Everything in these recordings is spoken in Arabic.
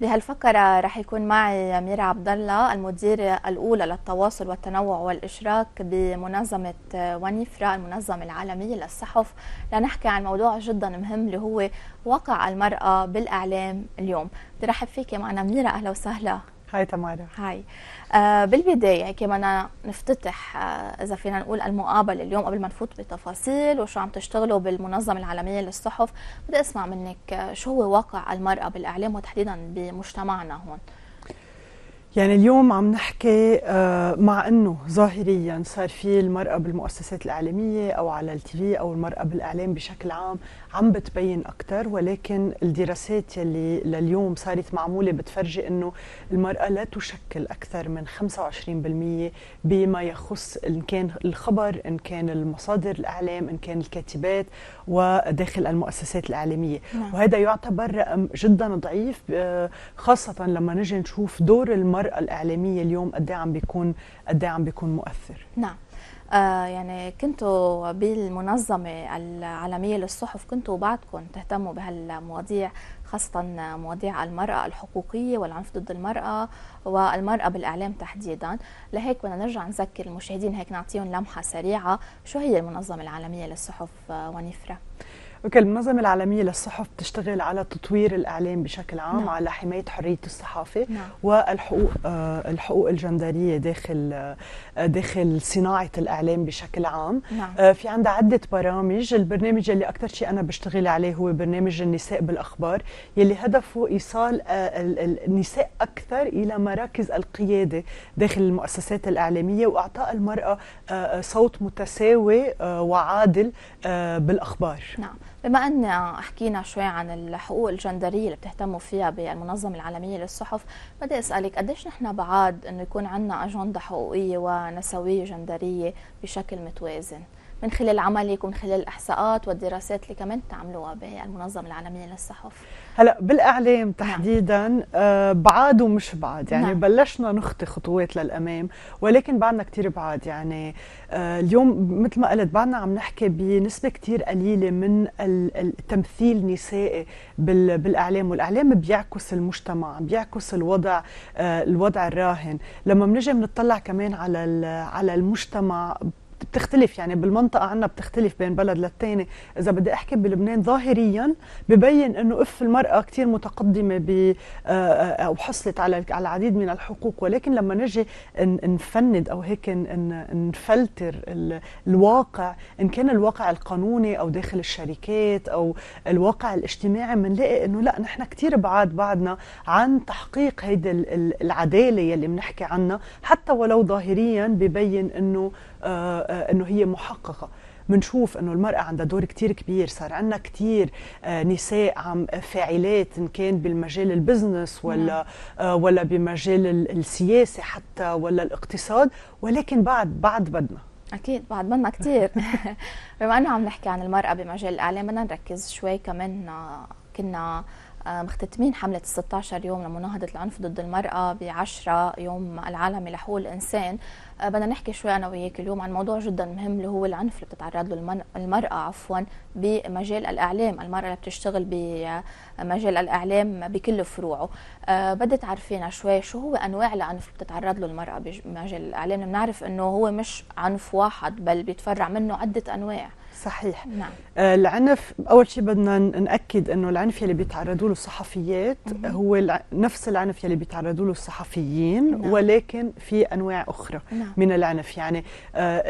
بهالفقره رح يكون معي أميرة عبد الله المديرة الأولى للتواصل والتنوع والإشراك بمنظمة ونيفرا المنظمة العالمية للصحف لنحكي عن موضوع جدا مهم اللي هو واقع المرأة بالإعلام اليوم برحب فيك معنا أميرة أهلا وسهلا هاي تمارا هاي آه بالبداية كمان نفتتح آه إذا فينا نقول المقابلة اليوم قبل ما نفوت بتفاصيل وشو عم تشتغلوا بالمنظمة العالمية للصحف بدي أسمع منك آه، شو هو واقع المرأة بالإعلام وتحديدا بمجتمعنا هون يعني اليوم عم نحكي آه، مع انه ظاهريا صار في المراه بالمؤسسات الاعلاميه او على التي او المراه بالاعلام بشكل عام عم بتبين اكثر ولكن الدراسات يلي لليوم صارت معموله بتفرجي انه المراه لا تشكل اكثر من 25% بما يخص ان كان الخبر ان كان المصادر الاعلام ان كان الكاتبات وداخل المؤسسات الإعلامية نعم. وهذا يعتبر جدا ضعيف آه، خاصة لما نجي نشوف دور المرأة الإعلامية اليوم قد إيه عم بيكون قد إيه عم بيكون مؤثر نعم آه يعني كنتوا بالمنظمة العالمية للصحف كنتوا بعدكم تهتموا بهالمواضيع خاصة مواضيع المرأة الحقوقية والعنف ضد المرأة والمرأة بالإعلام تحديدا لهيك بدنا نرجع نذكر المشاهدين هيك نعطيهم لمحة سريعة شو هي المنظمة العالمية للصحف آه، ونفرة اوكي المنظمة العالمية للصحف بتشتغل على تطوير الإعلام بشكل عام نعم. على حماية حرية الصحافة نعم. والحقوق آه الحقوق الجندرية داخل آه داخل صناعة الإعلام بشكل عام نعم. آه في عندها عدة برامج البرنامج اللي أكثر شيء أنا بشتغل عليه هو برنامج النساء بالأخبار يلي هدفه إيصال آه، النساء أكثر إلى مراكز القيادة داخل المؤسسات الإعلامية وإعطاء المرأة آه، آه، صوت متساوي وعادل بالأخبار نعم بما أن حكينا شوي عن الحقوق الجندرية اللي بتهتموا فيها بالمنظمة العالمية للصحف بدي أسألك قديش نحن بعاد أنه يكون عندنا أجندة حقوقية ونسوية جندرية بشكل متوازن من خلال عملك ومن خلال الاحصاءات والدراسات اللي كمان بتعملوها بالمنظمه العالميه للصحف هلا بالاعلام نعم. تحديدا نعم. آه بعاد ومش بعاد يعني نعم. بلشنا نخطي خطوات للامام ولكن بعدنا كثير بعاد يعني آه اليوم مثل ما قلت بعدنا عم نحكي بنسبه كثير قليله من التمثيل النسائي بالاعلام والاعلام بيعكس المجتمع بيعكس الوضع آه الوضع الراهن لما بنجي بنطلع كمان على على المجتمع بتختلف يعني بالمنطقة عنا بتختلف بين بلد للتاني إذا بدي أحكي بلبنان ظاهريا ببين أنه إف المرأة كتير متقدمة ب أو آه، آه، حصلت على على العديد من الحقوق ولكن لما نجي نفند أو هيك نفلتر الواقع إن كان الواقع القانوني أو داخل الشركات أو الواقع الاجتماعي بنلاقي أنه لا نحن كتير بعاد بعدنا عن تحقيق هيدي العدالة يلي بنحكي عنها حتى ولو ظاهريا ببين أنه آه، آه، انه هي محققه بنشوف انه المراه عندها دور كتير كبير صار عندنا كتير آه، نساء عم فاعلات ان كان بالمجال البزنس ولا نعم. ولا بمجال السياسه حتى ولا الاقتصاد ولكن بعد بعد بدنا اكيد بعد بدنا كثير بما انه عم نحكي عن المراه بمجال الاعلام بدنا نركز شوي كمان كنا مختتمين حملة 16 يوم لمناهضة العنف ضد المرأة ب 10 يوم العالمي لحقوق الإنسان آه، بدنا نحكي شوي انا وياك اليوم عن موضوع جدا مهم اللي هو العنف اللي بتتعرض له المراه عفوا بمجال الاعلام، المراه اللي بتشتغل بمجال آه، الاعلام بكل فروعه. آه، بدي تعرفينا شوي شو هو انواع العنف اللي بتتعرض له المراه بمجال الاعلام، بنعرف انه هو مش عنف واحد بل بيتفرع منه عده انواع. صحيح نعم آه، العنف اول شيء بدنا ناكد انه العنف يلي بيتعرضوا له الصحفيات مم. هو نفس العنف يلي بيتعرضوا له الصحفيين نعم. ولكن في انواع اخرى نعم. من العنف يعني آه،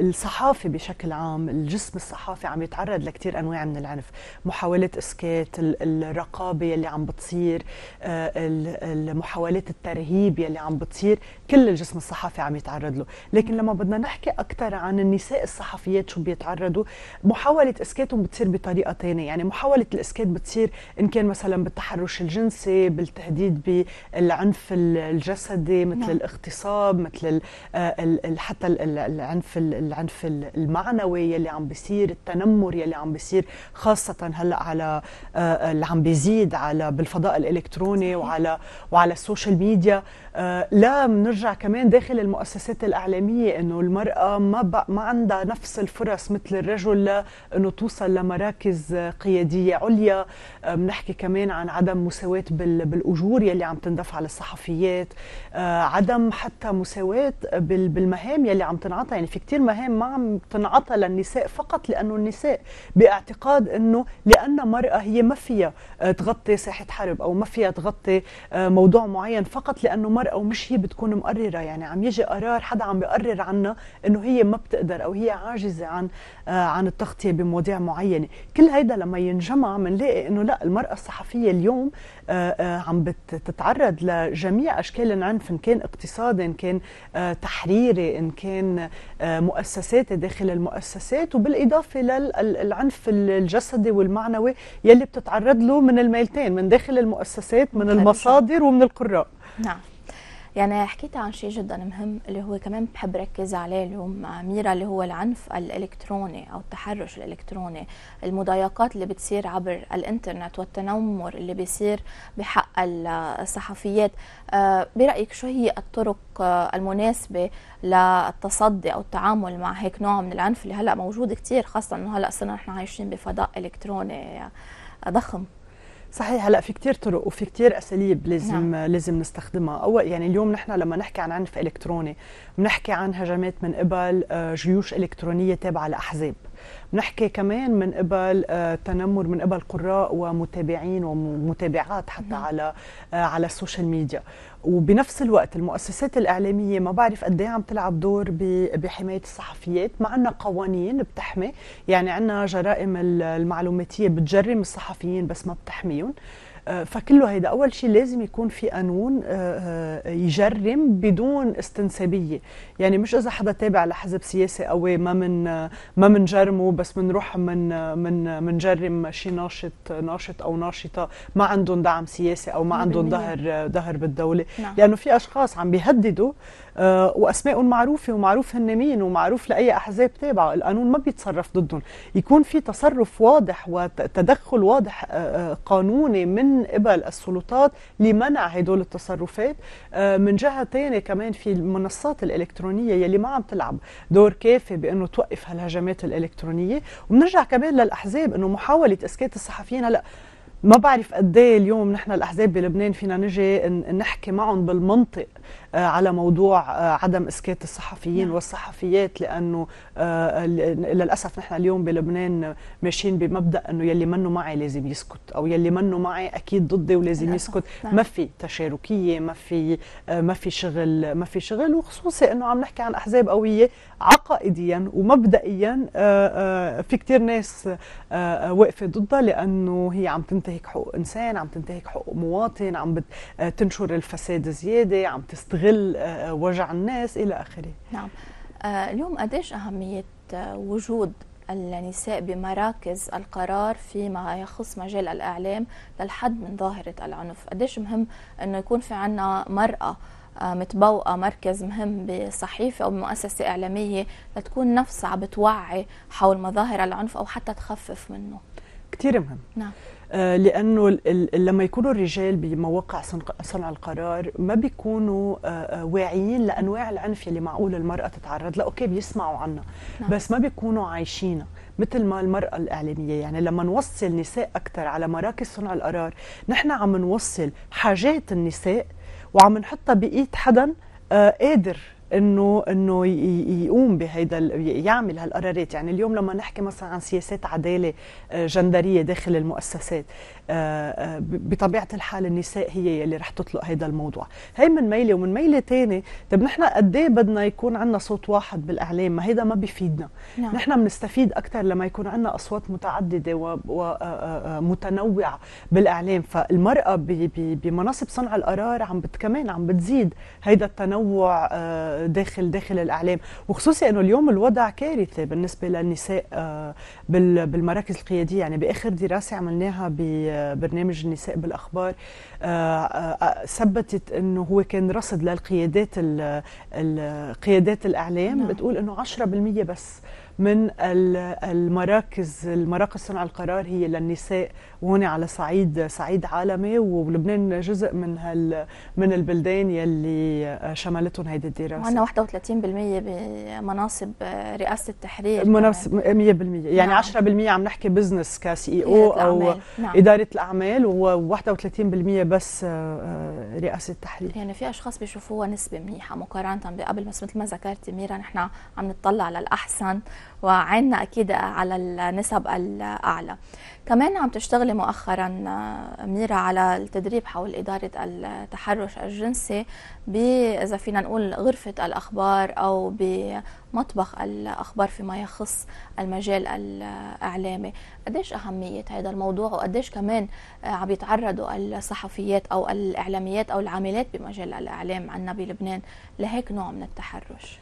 الصحافه بشكل عام الجسم الصحافي عم يتعرض لكثير انواع من العنف محاوله اسكات الرقابه يلي عم بتصير آه، محاولات الترهيب يلي عم بتصير كل الجسم الصحافي عم يتعرض له لكن نعم. لما بدنا نحكي اكثر عن النساء الصحفيات شو بيتعرضوا محاوله اسكاتهم بتصير بطريقه ثانيه يعني محاوله الاسكات بتصير ان كان مثلا بالتحرش الجنسي بالتهديد بالعنف الجسدي مثل نعم. الاغتصاب مثل آه، حتى العنف العنف المعنوي يلي عم بيصير التنمر يلي عم بيصير خاصه هلا على آه، آه، اللي عم بيزيد على بالفضاء الالكتروني وعلى وعلى السوشيال ميديا آه، لا بنرجع كمان داخل المؤسسات الاعلاميه انه المراه ما بق ما عندها نفس الفرص مثل الرجل انه توصل لمراكز قياديه عليا آه، بنحكي كمان عن عدم مساواه بالاجور يلي عم تندفع للصحفيات آه، عدم حتى مساواه بالمهام يلي عم تنعطى يعني في كثير مهام ما عم تنعطى للنساء فقط لانه النساء باعتقاد انه لان مراه هي ما فيها تغطي ساحه حرب او ما فيها تغطي موضوع معين فقط لانه قرار او مش هي بتكون مقرره يعني عم يجي قرار حدا عم بيقرر عنا انه هي ما بتقدر او هي عاجزه عن آه، عن التغطيه بمواضيع معينه كل هيدا لما ينجمع بنلاقي انه لا المراه الصحفيه اليوم آه، آه، عم بتتعرض لجميع اشكال العنف ان كان اقتصادي ان كان تحريري ان كان مؤسساتي داخل المؤسسات وبالاضافه للعنف الجسدي والمعنوي يلي بتتعرض له من الميلتين من داخل المؤسسات من المصادر ومن القراء نعم يعني حكيت عن شيء جدا مهم اللي هو كمان بحب ركز عليه اليوم ميرا اللي هو العنف الالكتروني او التحرش الالكتروني المضايقات اللي بتصير عبر الانترنت والتنمر اللي بيصير بحق الصحفيات آه، برايك شو هي الطرق آه، المناسبه للتصدي او التعامل مع هيك نوع من العنف اللي هلا موجود كثير خاصه انه هلا صرنا نحن عايشين بفضاء الكتروني آه، ضخم صحيح هلا في كتير طرق وفي كتير اساليب لازم نعم. لازم نستخدمها اول يعني اليوم نحن لما نحكي عن عنف الكتروني بنحكي عن هجمات من قبل آه، جيوش الكترونيه تابعه لاحزاب بنحكي كمان من قبل آه، تنمر من قبل قراء ومتابعين ومتابعات حتى على آه، على السوشيال ميديا وبنفس الوقت المؤسسات الاعلاميه ما بعرف قد ايه عم تلعب دور بحمايه الصحفيات مع عندنا قوانين بتحمي يعني عندنا جرائم المعلوماتيه بتجرم الصحفيين بس ما بتحميهم فكله هيدا اول شيء لازم يكون في قانون آه، آه، يجرم بدون استنسابيه يعني مش اذا حدا تابع لحزب سياسي قوي ما من آه، ما منجرمه بس بنروح من من منجرم شي ناشط ناشط او ناشطه ما عندهم دعم سياسي او ما عندهم ظهر ظهر بالدوله نعم. لانه في اشخاص عم بيهددوا آه، واسماء معروفه ومعروف هن مين ومعروف لاي احزاب تابعه القانون ما بيتصرف ضدهم يكون في تصرف واضح وتدخل واضح آه، آه، قانوني من قبل السلطات لمنع هدول التصرفات من جهه ثانيه كمان في المنصات الالكترونيه يلي ما عم تلعب دور كافي بانه توقف هالهجمات الالكترونيه وبنرجع كمان للاحزاب انه محاوله اسكات الصحفيين هلا ما بعرف قد ايه اليوم نحن الاحزاب بلبنان فينا نجي نحكي معهم بالمنطق آه، على موضوع آه، عدم اسكات الصحفيين نعم. والصحفيات لانه آه، للاسف نحن اليوم بلبنان ماشيين بمبدا انه يلي منه معي لازم يسكت او يلي منه معي اكيد ضدي ولازم نعم. يسكت نعم. ما في تشاركيه ما في ما في شغل ما في شغل وخصوصي انه عم نحكي عن احزاب قويه عقائديا ومبدئيا في كثير ناس واقفه ضدها لانه هي عم تنتهك حقوق انسان عم تنتهك حقوق مواطن عم تنشر الفساد زياده عم تستغل غل آه، آه، وجع الناس الى اخره نعم آه، اليوم قديش اهميه وجود النساء بمراكز القرار فيما يخص مجال الاعلام للحد من ظاهره العنف قديش مهم انه يكون في عنا مراه متبوقه مركز مهم بصحيفه او بمؤسسه اعلاميه لتكون نفسها عم بتوعي حول مظاهر العنف او حتى تخفف منه كثير مهم نعم آه، لانه لما يكونوا الرجال بمواقع صنع القرار ما بيكونوا آه، آه، واعيين لانواع العنف اللي معقول المراه تتعرض له اوكي بيسمعوا عنها نعم. بس ما بيكونوا عايشينها مثل ما المرأة الإعلامية يعني لما نوصل نساء أكثر على مراكز صنع القرار نحن عم نوصل حاجات النساء وعم نحطها بإيد حدا قادر انه انه يقوم بهيدا يعمل هالقرارات يعني اليوم لما نحكي مثلا عن سياسات عداله آه، جندريه داخل المؤسسات آه، آه، بطبيعه الحال النساء هي اللي رح تطلق هيدا الموضوع هي من ميله ومن ميله تاني طب نحن قد إيه بدنا يكون عندنا صوت واحد بالاعلام ما هيدا ما بيفيدنا نعم. نحن بنستفيد اكثر لما يكون عندنا اصوات متعدده ومتنوعه بالاعلام فالمراه بمناصب صنع القرار عم كمان عم بتزيد هيدا التنوع داخل داخل الاعلام وخصوصي انه اليوم الوضع كارثي بالنسبه للنساء آه، بالمراكز القياديه يعني باخر دراسه عملناها ببرنامج النساء بالاخبار آه، آه، ثبتت انه هو كان رصد للقيادات قيادات الاعلام نعم. بتقول انه 10% بس من المراكز المراكز صنع القرار هي للنساء وهون على صعيد صعيد عالمي ولبنان جزء من هال من البلدان يلي شملتهم هيدي الدراسه وعندنا 31% بمناصب رئاسه التحرير مناصب 100% يعني نعم. 10% عم نحكي بزنس كسي اي او او نعم. اداره الاعمال و31% بس آه، آه، رئاسه التحرير يعني في اشخاص بيشوفوها نسبه منيحه مقارنه بقبل بس مثل ما ذكرتي ميرا نحن عم نطلع للاحسن وعنا اكيد على النسب الاعلى كمان عم تشتغلي مؤخرا آه، منيرة على التدريب حول إدارة التحرش الجنسي ب إذا فينا نقول غرفة الأخبار أو بمطبخ الأخبار فيما يخص المجال الإعلامي قديش أهمية هذا الموضوع وقديش كمان آه، عم يتعرضوا الصحفيات أو الإعلاميات أو العاملات بمجال الإعلام عنا بلبنان لهيك نوع من التحرش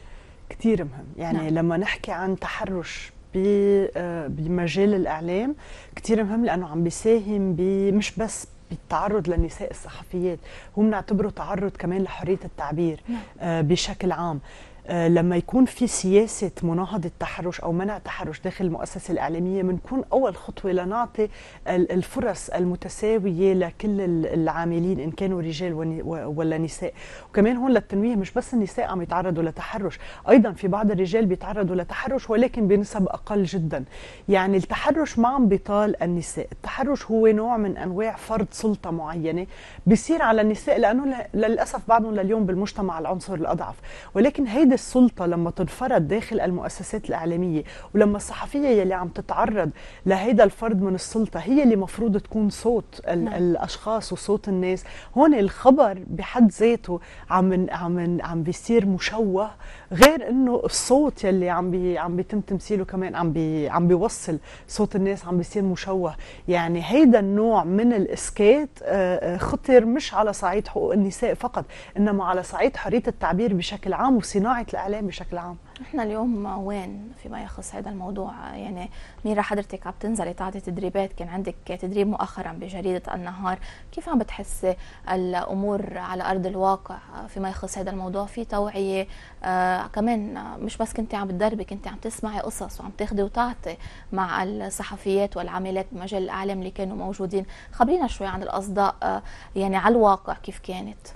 كثير مهم يعني نعم. لما نحكي عن تحرش آه، بمجال الاعلام كثير مهم لانه عم بيساهم مش بس بالتعرض للنساء الصحفيات هم نعتبره تعرض كمان لحريه التعبير نعم. آه، بشكل عام آه، لما يكون في سياسة مناهضة تحرش أو منع تحرش داخل المؤسسة الإعلامية بنكون أول خطوة لنعطي الفرص المتساوية لكل العاملين إن كانوا رجال ولا نساء وكمان هون للتنويه مش بس النساء عم يتعرضوا لتحرش أيضا في بعض الرجال بيتعرضوا لتحرش ولكن بنسب أقل جدا يعني التحرش ما عم بيطال النساء التحرش هو نوع من أنواع فرض سلطة معينة بيصير على النساء لأنه للأسف بعضهم لليوم بالمجتمع العنصر الأضعف ولكن هيدا السلطه لما تنفرض داخل المؤسسات الاعلاميه ولما الصحفيه يلي عم تتعرض لهيدا الفرد من السلطه هي اللي مفروض تكون صوت ال نعم. الاشخاص وصوت الناس هون الخبر بحد ذاته عم عم عم بيصير مشوه غير انه الصوت يلي عم بي عم بيتم تمثيله كمان عم بي عم بيوصل صوت الناس عم بيصير مشوه يعني هيدا النوع من الاسكات آه، آه، خطر مش على صعيد حقوق النساء فقط انما على صعيد حريه التعبير بشكل عام وصناعه صناعه الاعلام بشكل عام احنا اليوم وين فيما يخص هذا الموضوع يعني ميرا حضرتك عم تنزلي تعطي تدريبات كان عندك تدريب مؤخرا بجريده النهار كيف عم بتحسي الامور على ارض الواقع فيما يخص هذا الموضوع في توعيه آه كمان مش بس كنت عم تدربي كنت عم تسمعي قصص وعم تاخدي وتعطي مع الصحفيات والعاملات بمجال الاعلام اللي كانوا موجودين خبرينا شوي عن الاصداء آه يعني على الواقع كيف كانت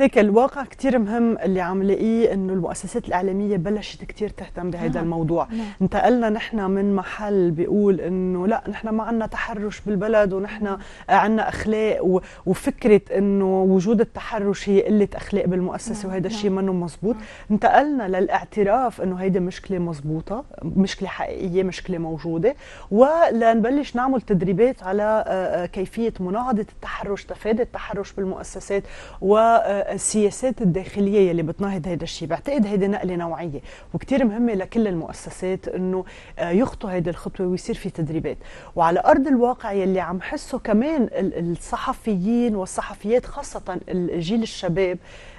ليك الواقع كثير مهم اللي عم لاقيه انه المؤسسات الاعلاميه بلشت كثير تهتم بهذا آه. نعم. الموضوع نعم. انتقلنا نحن من محل بيقول انه لا نحن ما عندنا تحرش بالبلد ونحن نعم. عندنا اخلاق و... وفكره انه وجود التحرش هي قله اخلاق بالمؤسسه نعم. وهذا الشيء نعم. منه مزبوط نعم. انتقلنا للاعتراف انه هيدي مشكله مزبوطه مشكله حقيقيه مشكله موجوده ولنبلش نعمل تدريبات على كيفيه مناهضه التحرش تفادي التحرش بالمؤسسات و السياسات الداخليه يلي بتناهض هذا الشيء بعتقد هيدي نقله نوعيه وكثير مهمه لكل المؤسسات انه آه، يخطوا هيدي الخطوه ويصير في تدريبات وعلى ارض الواقع يلي عم حسه كمان الصحفيين والصحفيات خاصه الجيل الشباب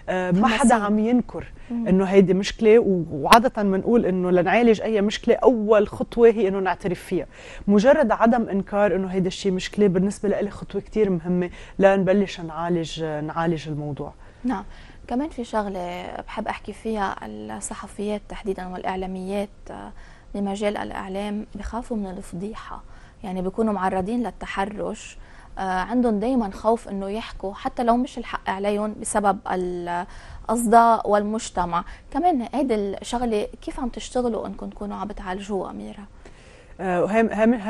آه، ما حدا عم ينكر انه هيدي مشكله وعاده بنقول انه لنعالج اي مشكله اول خطوه هي انه نعترف فيها مجرد عدم انكار انه هيدا الشيء مشكله بالنسبه لي خطوه كثير مهمه لنبلش نعالج نعالج الموضوع نعم كمان في شغله بحب احكي فيها الصحفيات تحديدا والاعلاميات آه، بمجال الاعلام بخافوا من الفضيحه يعني بيكونوا معرضين للتحرش آه، عندهم دايما خوف انه يحكوا حتى لو مش الحق عليهم بسبب الاصداء والمجتمع كمان هيدي الشغله كيف عم تشتغلوا انكم تكونوا عم بتعالجوها اميره آه،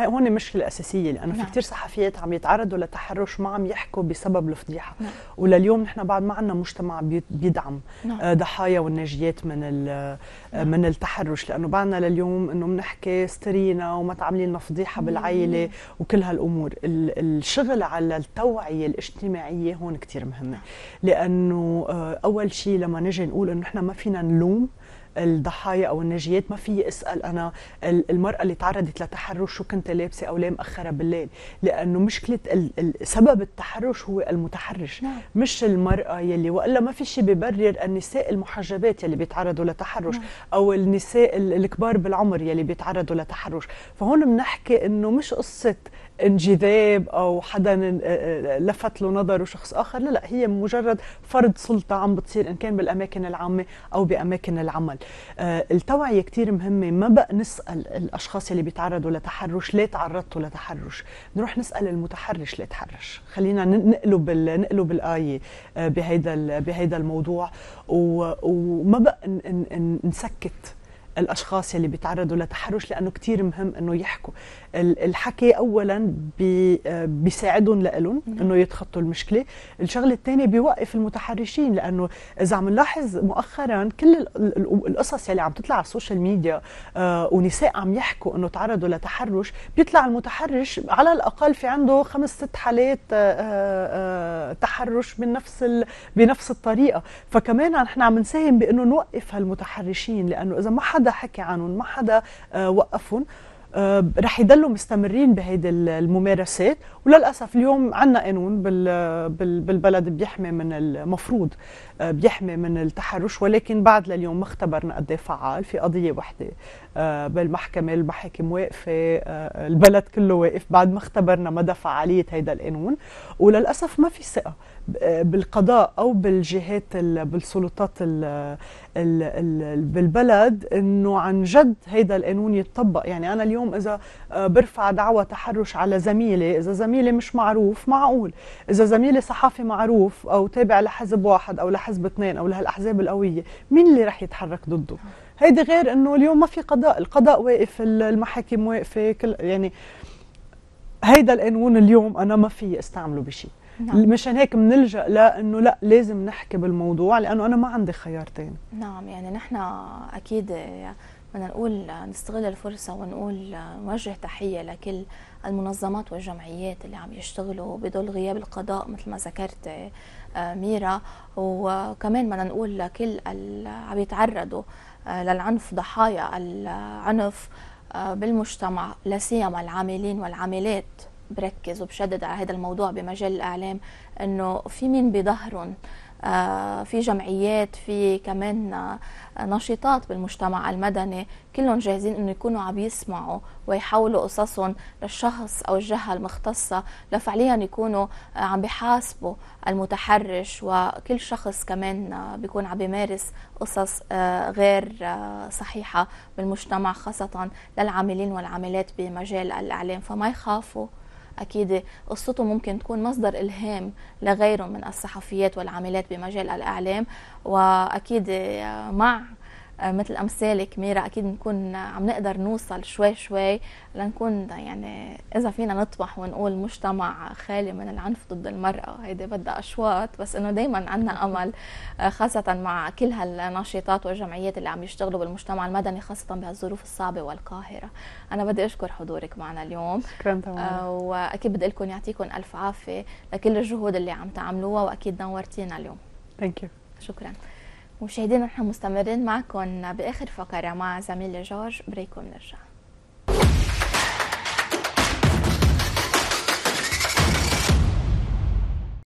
هون المشكله الاساسيه لانه نعم. في كثير صحفيات عم يتعرضوا لتحرش ما عم يحكوا بسبب الفضيحه نعم. ولليوم نحن بعد ما عندنا مجتمع بيدعم نعم. آه، ضحايا والناجيات من آه، نعم. من التحرش لانه بعدنا لليوم انه بنحكي استرينا وما تعملي لنا فضيحه نعم. بالعائله وكل هالامور الشغل على التوعيه الاجتماعيه هون كثير مهمه نعم. لانه اول شيء لما نجي نقول انه نحن ما فينا نلوم الضحايا او الناجيات ما في اسال انا المراه اللي تعرضت لتحرش شو كنت لابسه او ليه مأخره بالليل لانه مشكله سبب التحرش هو المتحرش نعم. مش المراه يلي والا ما في شيء ببرر النساء المحجبات يلي بيتعرضوا لتحرش نعم. او النساء الكبار بالعمر يلي بيتعرضوا لتحرش فهون بنحكي انه مش قصه انجذاب او حدا آه، آه، لفت له نظره شخص اخر لا لا هي مجرد فرض سلطه عم بتصير ان كان بالاماكن العامه او باماكن العمل آه، التوعيه كثير مهمه ما بقى نسال الاشخاص اللي بيتعرضوا لتحرش ليه تعرضتوا لتحرش نروح نسال المتحرش ليه تحرش خلينا نقلب نقلب الايه بهيدا بهيدا الموضوع وما بقى نسكت الاشخاص يلي بيتعرضوا لتحرش لانه كثير مهم انه يحكوا الحكي اولا بي بيساعدهم لالهم انه يتخطوا المشكله الشغله الثانيه بيوقف المتحرشين لانه اذا عم نلاحظ مؤخرا كل القصص يلي عم تطلع على السوشيال ميديا آه، ونساء عم يحكوا انه تعرضوا لتحرش بيطلع المتحرش على الاقل في عنده خمس ست حالات آه، آه، تحرش من نفس بنفس الطريقه فكمان نحن عم نساهم بانه نوقف هالمتحرشين لانه اذا ما حدا حدا حكي عنهم ما حدا آه، وقفهم آه، رح يضلوا مستمرين بهيدي الممارسات وللاسف اليوم عندنا قانون بالبلد بيحمي من المفروض آه، بيحمي من التحرش ولكن بعد لليوم ما اختبرنا قد فعال في قضيه وحده آه، بالمحكمه المحاكم واقفه آه، آه، البلد كله واقف بعد ما اختبرنا مدى فعاليه هيدا القانون وللاسف ما في ثقه بالقضاء او بالجهات بالسلطات الـ الـ الـ بالبلد انه عن جد هيدا القانون يتطبق يعني انا اليوم اذا برفع دعوى تحرش على زميلي اذا زميلي مش معروف معقول اذا زميلي صحافي معروف او تابع لحزب واحد او لحزب اثنين او لهالاحزاب القويه مين اللي رح يتحرك ضده هيدي غير انه اليوم ما في قضاء القضاء واقف المحاكم واقفه كل يعني هيدا القانون اليوم انا ما في استعمله بشيء نعم. مشان هيك بنلجا لانه لا لازم نحكي بالموضوع لانه انا ما عندي خيار تاني نعم يعني نحن اكيد بدنا نقول نستغل الفرصه ونقول نوجه تحيه لكل المنظمات والجمعيات اللي عم يشتغلوا بضل غياب القضاء مثل ما ذكرت آه، ميرا وكمان بدنا نقول لكل اللي عم يتعرضوا آه، للعنف ضحايا العنف آه، بالمجتمع لا سيما العاملين والعاملات بركز وبشدد على هذا الموضوع بمجال الاعلام انه في مين بظهرهم آه، في جمعيات في كمان آه، نشيطات بالمجتمع المدني كلهم جاهزين انه يكونوا عم يسمعوا ويحولوا قصصهم للشخص او الجهه المختصه لفعليا يكونوا آه، عم بحاسبوا المتحرش وكل شخص كمان بيكون عم بيمارس قصص غير صحيحه بالمجتمع خاصه للعاملين والعاملات بمجال الاعلام فما يخافوا أكيد قصته ممكن تكون مصدر إلهام لغيره من الصحفيات والعاملات بمجال الإعلام وأكيد مع آه، مثل امثالك ميرا اكيد بنكون عم نقدر نوصل شوي شوي لنكون يعني اذا فينا نطمح ونقول مجتمع خالي من العنف ضد المراه هيدي بدها اشواط بس انه دائما عندنا امل آه، خاصه مع كل هالناشطات والجمعيات اللي عم يشتغلوا بالمجتمع المدني خاصه بهالظروف الصعبه والقاهره انا بدي اشكر حضورك معنا اليوم شكرا تمام آه، واكيد بدي لكم يعطيكم الف عافيه لكل الجهود اللي عم تعملوها واكيد نورتينا اليوم ثانك يو شكرا مشاهدينا نحن مستمرين معكم باخر فقره مع زميلي جورج بريكون نرجع